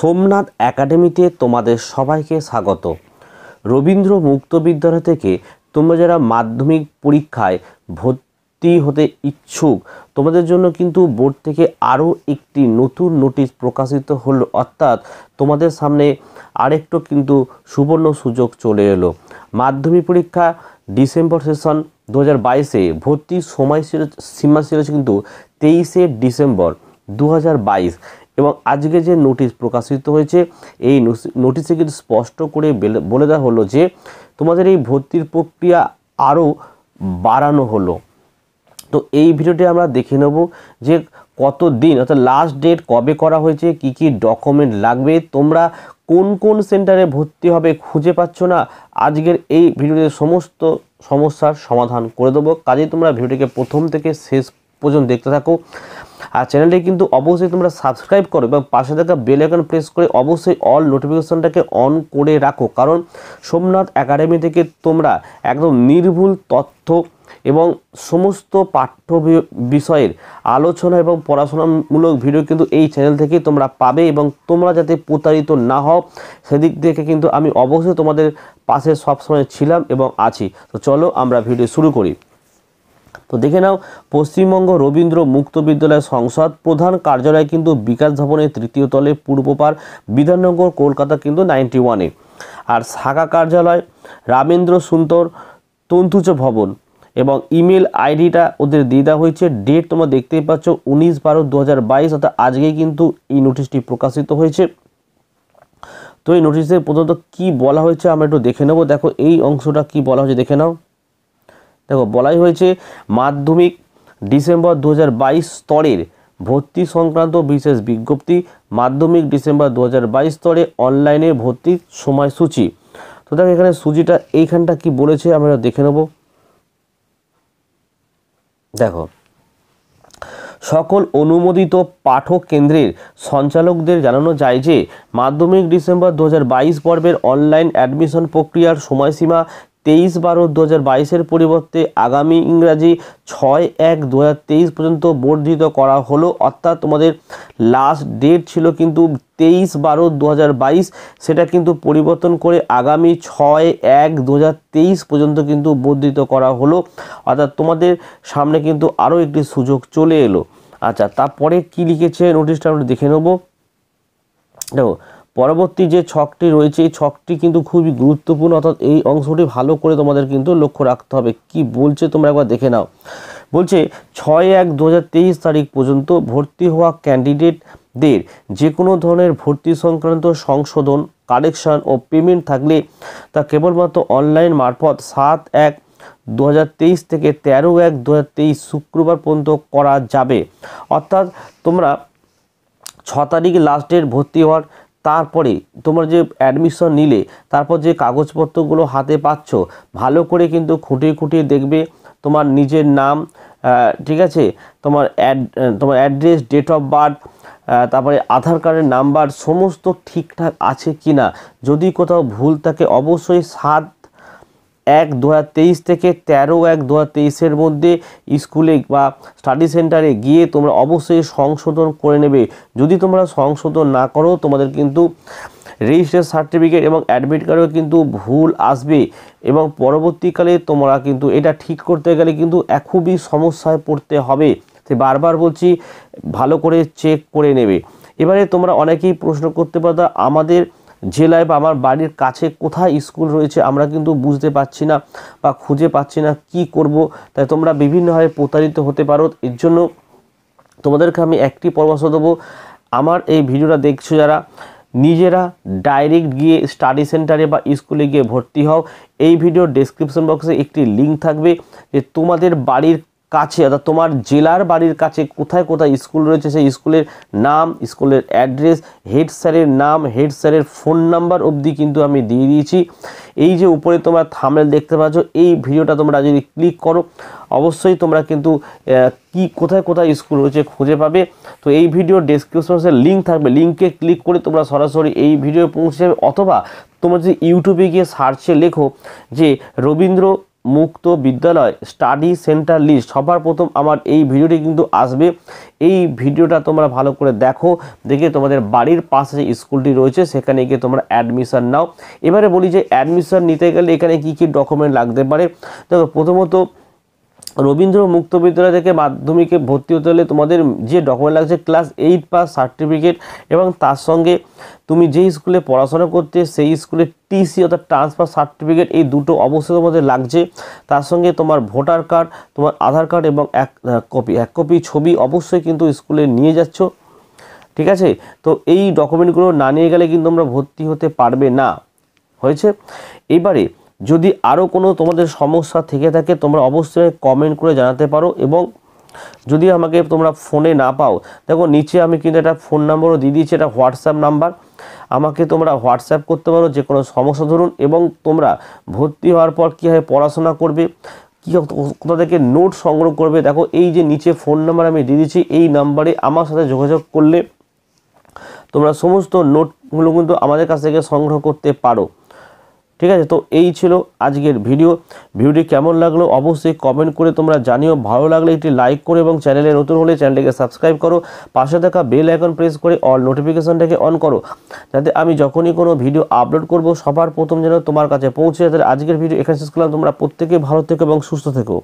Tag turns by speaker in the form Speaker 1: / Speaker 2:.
Speaker 1: সোমনাথ একাডেমিতে তোমাদের সবাইকে স্বাগত রবীন্দ্র মুক্ত বিদ্যালয় থেকে তোমরা যারা মাধ্যমিক পরীক্ষায় ভর্তি হতে ইচ্ছুক তোমাদের জন্য কিন্তু বোর্ড থেকে আরও একটি নতুন নোটিশ প্রকাশিত হলো অর্থাৎ তোমাদের সামনে আরেকটু কিন্তু সুবর্ণ সুযোগ চলে এলো মাধ্যমিক পরীক্ষা ডিসেম্বর সেশন দু হাজার বাইশে ভর্তির সময় সীমা ছিল কিন্তু তেইশে ডিসেম্বর দু হাজার বাইশ এবং আজকে যে নোটিশ প্রকাশিত হয়েছে এই নোটিশে কিন্তু স্পষ্ট করে বলে দেওয়া হলো যে তোমাদের এই ভর্তির প্রক্রিয়া আরও বাড়ানো হলো তো এই ভিডিওটি আমরা দেখে নেব যে কত দিন অর্থাৎ লাস্ট ডেট কবে করা হয়েছে কি কি ডকুমেন্ট লাগবে তোমরা কোন কোন সেন্টারে ভর্তি হবে খুঁজে পাচ্ছ না আজকের এই ভিডিওতে সমস্ত সমস্যার সমাধান করে দেবো কাজেই তোমরা ভিডিওটিকে প্রথম থেকে শেষ পর্যন্ত দেখতে থাকো আর চ্যানেলটি কিন্তু অবশ্যই তোমরা সাবস্ক্রাইব করো এবং পাশে থাকা বেল আইকন প্রেস করে অবশ্যই অল নোটিফিকেশনটাকে অন করে রাখো কারণ সোমনাথ একাডেমি থেকে তোমরা একদম নির্ভুল তথ্য এবং সমস্ত পাঠ্য বিষয়ের আলোচনা এবং পড়াশোনামূলক ভিডিও কিন্তু এই চ্যানেল থেকে তোমরা পাবে এবং তোমরা যাতে প্রতারিত না হও সেদিক থেকে কিন্তু আমি অবশ্যই তোমাদের পাশে সবসময় ছিলাম এবং আছি তো চলো আমরা ভিডিও শুরু করি তো দেখে নাও পশ্চিমবঙ্গ রবীন্দ্র মুক্ত বিদ্যালয় সংসদ প্রধান কার্যালয় কিন্তু বিকাশ ভবনের তৃতীয় তলে পার বিধাননগর কলকাতা কিন্তু নাইনটি ওয়ানে আর শাখা কার্যালয় রামেন্দ্র সুন্দর তন্তুচ ভবন এবং ইমেল আইডিটা ওদের দিয়ে দেওয়া হয়েছে ডেট তোমরা দেখতেই পাচ্ছ উনিশ বারো দু হাজার বাইশ অর্থাৎ আজকেই কিন্তু এই নোটিশটি প্রকাশিত হয়েছে তো এই নোটিশে প্রথমত কি বলা হয়েছে আমরা একটু দেখে নেব দেখো এই অংশটা কি বলা হয়েছে দেখে নাও দেখো বলাই হয়েছে মাধ্যমিক ডিসেম্বর দু স্তরের ভর্তি সংক্রান্ত বিশেষ বিজ্ঞপ্তি মাধ্যমিক ডিসেম্বর দু স্তরে অনলাইনে ভর্তির সময়সূচি তো দেখো এখানে সূচিটা এইখানটা কি বলেছে আমরা দেখে নেব দেখো সকল অনুমোদিত পাঠক কেন্দ্রের সঞ্চালকদের জানানো যায় যে মাধ্যমিক ডিসেম্বর দু পর্বের অনলাইন অ্যাডমিশন প্রক্রিয়ার সময়সীমা তেইশ বারো দু হাজার বাইশের পরিবর্তে আগামী ইংরাজি ছয় এক দু পর্যন্ত বর্ধিত করা হলো অর্থাৎ তোমাদের লাস্ট ডেট ছিল কিন্তু তেইশ বারো দু সেটা কিন্তু পরিবর্তন করে আগামী ছয় এক দু পর্যন্ত কিন্তু বর্ধিত করা হলো অর্থাৎ তোমাদের সামনে কিন্তু আরও একটি সুযোগ চলে এলো আচ্ছা তারপরে কি লিখেছে নোটিশটা আমরা দেখে নেবো দেখো পরবর্তী যে ছকটি রয়েছে এই ছকটি কিন্তু খুবই গুরুত্বপূর্ণ অর্থাৎ এই অংশটি ভালো করে তোমাদের কিন্তু লক্ষ্য রাখতে হবে কি বলছে তোমরা একবার দেখে নাও বলছে ছয় এক দু তারিখ পর্যন্ত ভর্তি হওয়া ক্যান্ডিডেটদের যে কোনো ধরনের ভর্তি সংক্রান্ত সংশোধন কালেকশন ও পেমেন্ট থাকলে তা কেবলমাত্র অনলাইন মারফত সাত এক দু থেকে তেরো এক দু শুক্রবার পর্যন্ত করা যাবে অর্থাৎ তোমরা ছ তারিখ লাস্ট ডেট ভর্তি হওয়ার তারপরে তোমার যে অ্যাডমিশন নিলে তারপর যে কাগজপত্রগুলো হাতে পাচ্ছ ভালো করে কিন্তু খুঁটিয়ে খুঁটিয়ে দেখবে তোমার নিজের নাম ঠিক আছে তোমার অ্যাড তোমার অ্যাড্রেস ডেট অফ বার্থ তারপরে আধার কার্ডের নাম্বার সমস্ত ঠিকঠাক আছে কি না যদি কোথাও ভুল থাকে অবশ্যই সাত এক দু থেকে তেরো এক দু হাজার মধ্যে স্কুলে বা স্টাডি সেন্টারে গিয়ে তোমরা অবশ্যই সংশোধন করে নেবে যদি তোমরা সংশোধন না করো তোমাদের কিন্তু রেজিস্ট্রেশন সার্টিফিকেট এবং অ্যাডমিট কার্ডও কিন্তু ভুল আসবে এবং পরবর্তীকালে তোমরা কিন্তু এটা ঠিক করতে গেলে কিন্তু খুবই সমস্যায় পড়তে হবে সে বারবার বলছি ভালো করে চেক করে নেবে এবারে তোমরা অনেকেই প্রশ্ন করতে পারো আমাদের জেলায় বা আমার বাড়ির কাছে কোথায় স্কুল রয়েছে আমরা কিন্তু বুঝতে পারছি না বা খুঁজে পাচ্ছি না কি করব তাই তোমরা বিভিন্নভাবে প্রতারিত হতে পারো এর জন্য তোমাদেরকে আমি একটি পরামর্শ দেবো আমার এই ভিডিওটা দেখছো যারা নিজেরা ডাইরেক্ট গিয়ে স্টাডি সেন্টারে বা স্কুলে গিয়ে ভর্তি হও এই ভিডিও ডেসক্রিপশন বক্সে একটি লিঙ্ক থাকবে যে তোমাদের বাড়ির কাছে অর্থাৎ তোমার জেলার বাড়ির কাছে কোথায় কোথায় স্কুল রয়েছে সেই স্কুলের নাম স্কুলের অ্যাড্রেস হেড স্যারের নাম হেড স্যারের ফোন নাম্বার অবধি কিন্তু আমি দিয়ে দিয়েছি এই যে উপরে তোমরা থামেল দেখতে পাচ্ছ এই ভিডিওটা তোমরা যদি ক্লিক করো অবশ্যই তোমরা কিন্তু কি কোথায় কোথায় স্কুল রয়েছে খুঁজে পাবে তো এই ভিডিও ডেসক্রিপশনে লিঙ্ক থাকবে লিঙ্কে ক্লিক করে তোমরা সরাসরি এই ভিডিও পৌঁছে যাবে অথবা তোমরা যদি ইউটিউবে গিয়ে সার্চে লেখো যে রবীন্দ্র মুক্ত বিদ্যালয় স্টাডি সেন্টার লিস্ট সবার প্রথম আমার এই ভিডিওটি কিন্তু আসবে এই ভিডিওটা তোমরা ভালো করে দেখো দেখে তোমাদের বাড়ির পাশে যে স্কুলটি রয়েছে সেখানে গিয়ে তোমরা অ্যাডমিশান নাও এবারে বলি যে অ্যাডমিশান নিতে গেলে এখানে কি কি ডকুমেন্ট লাগতে পারে দেখো প্রথমত রবীন্দ্র মুক্ত বিদ্যালয় থেকে মাধ্যমিকে ভর্তি হতে হলে তোমাদের যে ডকুমেন্ট লাগছে ক্লাস এইট পাস সার্টিফিকেট এবং তার সঙ্গে তুমি যে স্কুলে পড়াশোনা করতে সেই স্কুলে টিসি অর্থাৎ ট্রান্সফার সার্টিফিকেট এই দুটো অবশ্যই তোমাদের লাগছে তার সঙ্গে তোমার ভোটার কার্ড তোমার আধার কার্ড এবং এক কপি এক কপি ছবি অবশ্যই কিন্তু স্কুলে নিয়ে যাচ্ছ ঠিক আছে তো এই ডকুমেন্টগুলো না নিয়ে গেলে কিন্তু আমরা ভর্তি হতে পারবে না হয়েছে এবারে যদি আরও কোনো তোমাদের সমস্যা থেকে থাকে তোমরা অবশ্যই কমেন্ট করে জানাতে পারো এবং যদি আমাকে তোমরা ফোনে না পাও দেখো নিচে আমি কিন্তু একটা ফোন নাম্বারও দিয়ে দিয়েছি এটা হোয়াটসঅ্যাপ নাম্বার আমাকে তোমরা হোয়াটসঅ্যাপ করতে পারো যে কোনো সমস্যা ধরুন এবং তোমরা ভর্তি হওয়ার পর কীভাবে পড়াশোনা করবে কী তাদেরকে নোট সংগ্রহ করবে দেখো এই যে নিচে ফোন নাম্বার আমি দিয়ে দিচ্ছি এই নাম্বারে আমার সাথে যোগাযোগ করলে তোমরা সমস্ত নোটগুলো কিন্তু আমাদের কাছ থেকে সংগ্রহ করতে পারো ঠিক আছে তো এই ছিল আজকের ভিডিও ভিডিওটি কেমন লাগলো অবশ্যই কমেন্ট করে তোমরা জানিও ভালো লাগলে একটি লাইক করো এবং চ্যানেলে নতুন হলে চ্যানেলটিকে সাবস্ক্রাইব করো পাশে থাকা বেল আইকন প্রেস করে অল নোটিফিকেশনটাকে অন করো যাতে আমি যখনই কোনো ভিডিও আপলোড করব সবার প্রথম যেন তোমার কাছে পৌঁছে যাতে আজকের ভিডিও এখানে শেষ করলাম তোমরা প্রত্যেকে ভালো থেকো এবং সুস্থ থেকো